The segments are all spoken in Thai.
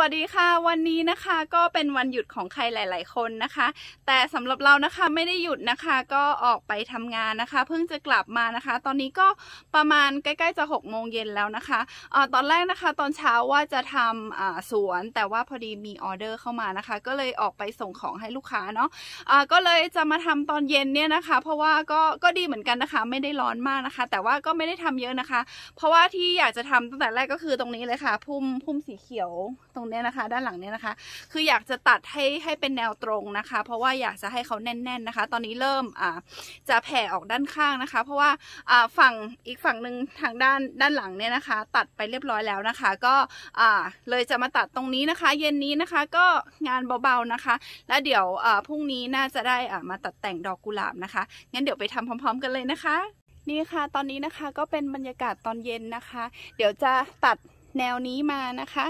วัสดีค่ะวันนี้นะคะก็เป็นวันหยุดของใครหลาย ๆ คนนะคะ แต่สำหรับเรานะคะไม่ได้หยุดนะคะก็ออกไปทำงานนะคะเพิ่งจะกลับมานะคะ ตอนนี้ก็ประมาณใกล้ๆจะ6กโมงเย็นแล้วนะคะออตอนแรกนะคะตอนเช้าว่าจะทำสวนแต่ว่าพอดีมีออเดอร์เข้ามานะคะ ก็เลยออกไปส่งของให้ลูกค้าเนาะะก็เลยจะมาทำตอนเย็นเนี่ยนะคะ เพราะว่าก็ก็ดีเหมือนกันนะคะ ไม่ได้ร้อนมากนะคะ แต่ว่าก็ไม่ได้ทำเยอะนะคะ เพราะว่าที่อยากจะทำตั้งแต่แรกก็คือตรงนี้เลยค่ะ พุ่มพุ่มสีเขียวตรงงเนี้ยนะคะด้านหลังเนี้ยนะคะ คืออยากจะตัดให้ให้เป็นแนวตรงนะคะ เพราะว่าอยากจะให้เขาแน่นๆนะคะ ตอนนี้เริ่มอ่าจะแผ่ออกด้านข้างนะคะ เพราะว่าอ่าฝั่งอีกฝั่งหนึ่งทางด้านด้านหลังเนี่ยนะคะ ตัดไปเรียบร้อยแล้วนะคะ ก็อ่าเลยจะมาตัดตรงนี้นะคะ เย็นนี้นะคะก็งานเบาๆนะคะ แล้วเดี๋ยวอ่าพรุ่งนี้น่าจะได้อ่ามาตัดแต่งดอกกุหลาบนะคะงั้นเดี๋ยวไปทำพร้อม ๆ กันเลยนะคะนี่ค่ะ ตอนนี้นะคะก็เป็นบรรยากาศตอนเย็นนะคะ เดี๋ยวจะตัดแนวนี้มานะคะ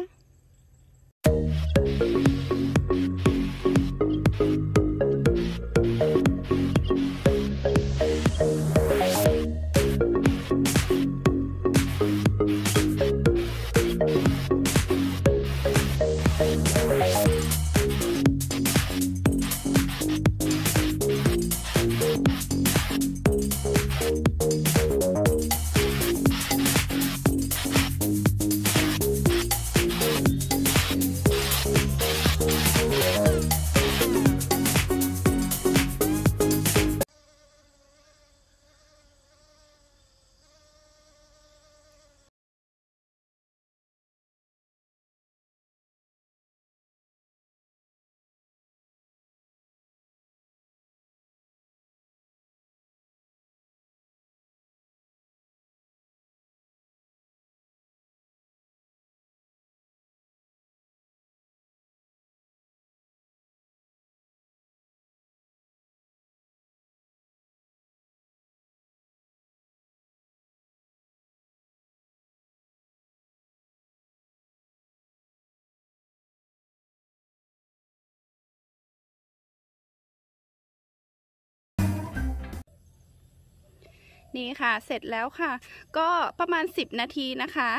นี่ค่ะเสร็จแล้วค่ะ ก็ประมาณ 10 นาทีนะคะ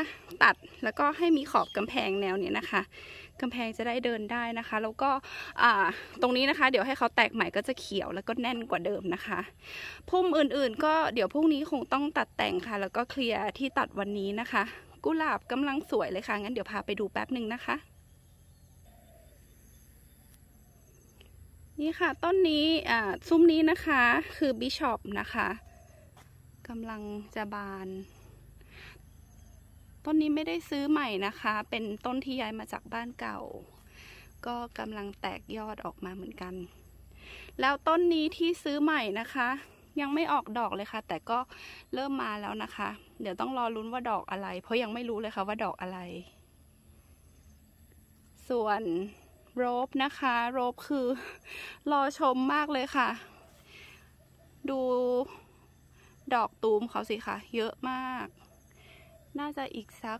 ตัดแล้วก็ให้มีขอบกำแพงแนวนี้นะคะกำแพงจะได้เดินได้นะคะ แล้วก็ตรงนี้นะคะเดี๋ยวให้เขาแตกใหม่ก็จะเขียวแล้วก็แน่นกว่าเดิมนะคะ พุ่มอื่นๆ ก็เดี๋ยวพรุ่งนี้คงต้องตัดแต่งค่ะ แล้วก็เคลียร์ที่ตัดวันนี้นะคะ กุหลาบกำลังสวยเลยค่ะงั้นเดี๋ยวพาไปดูแป๊บหนึ่งนะคะ นี่ค่ะต้นนี้ซุ้มนี้นะคะคือบิชอปนะคะกำลังจะบาน ต้นนี้ไม่ได้ซื้อใหม่นะคะ เป็นต้นที่ย้ายมาจากบ้านเก่า ก็กำลังแตกยอดออกมาเหมือนกัน แล้วต้นนี้ที่ซื้อใหม่นะคะ ยังไม่ออกดอกเลยค่ะ แต่ก็เริ่มมาแล้วนะคะ เดี๋ยวต้องรอลุ้นว่าดอกอะไร เพราะยังไม่รู้เลยค่ะว่าดอกอะไร ส่วนโรบนะคะ โรบคือรอชมมากเลยค่ะ ดูดอกตูม เขาสิคะเยอะมาก น่าจะอีกสัก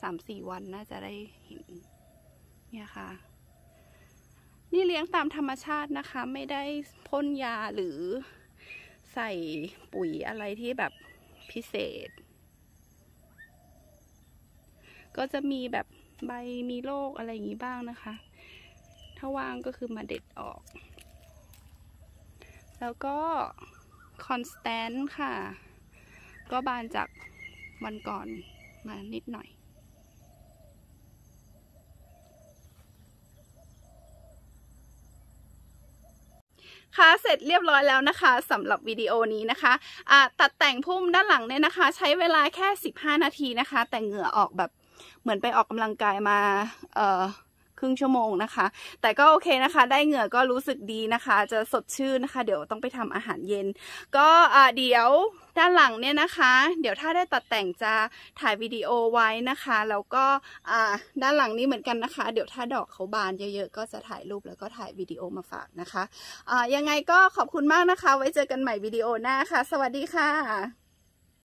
สามสี่วันน่าจะได้เห็น เนี่ยค่ะ นี่เลี้ยงตามธรรมชาตินะคะ ไม่ได้พ่นยาหรือใส่ปุ๋ยอะไรที่แบบพิเศษ ก็จะมีแบบใบมีโรคอะไรอย่างนี้บ้างนะคะ ถ้าว่างก็คือมาเด็ดออก แล้วก็คอนสแตนต์ค่ะ ก็บานจากวันก่อนมานิดหน่อย ค่ะเสร็จเรียบร้อยแล้วนะคะสำหรับวิดีโอนี้นะคะะตัดแต่งพุ่มด้านหลังเนี่ยนะคะ ใช้เวลาแค่ 15 นาทีนะคะ แต่เหงื่อออกแบบเหมือนไปออกกำลังกายมาเอ่อครึ่ง ชั่วโมงนะคะ แต่ก็โอเคนะคะ ได้เหงื่อก็รู้สึกดีนะคะ จะสดชื่นนะคะ เดี๋ยวต้องไปทำอาหารเย็น ก็เดี๋ยวด้านหลังเนี่ยนะคะ เดี๋ยวถ้าได้ตัดแต่งจะถ่ายวิดีโอไว้นะคะ แล้วก็ด้านหลังนี้เหมือนกันนะคะ เดี๋ยวถ้าดอกเขาบานเยอะ ๆ ก็จะถ่ายรูปแล้วก็ถ่ายวิดีโอมาฝากนะคะะยังไงก็ขอบคุณมากนะคะ ไว้เจอกันใหม่วิดีโอหน้าค่ะ สวัสดีค่ะ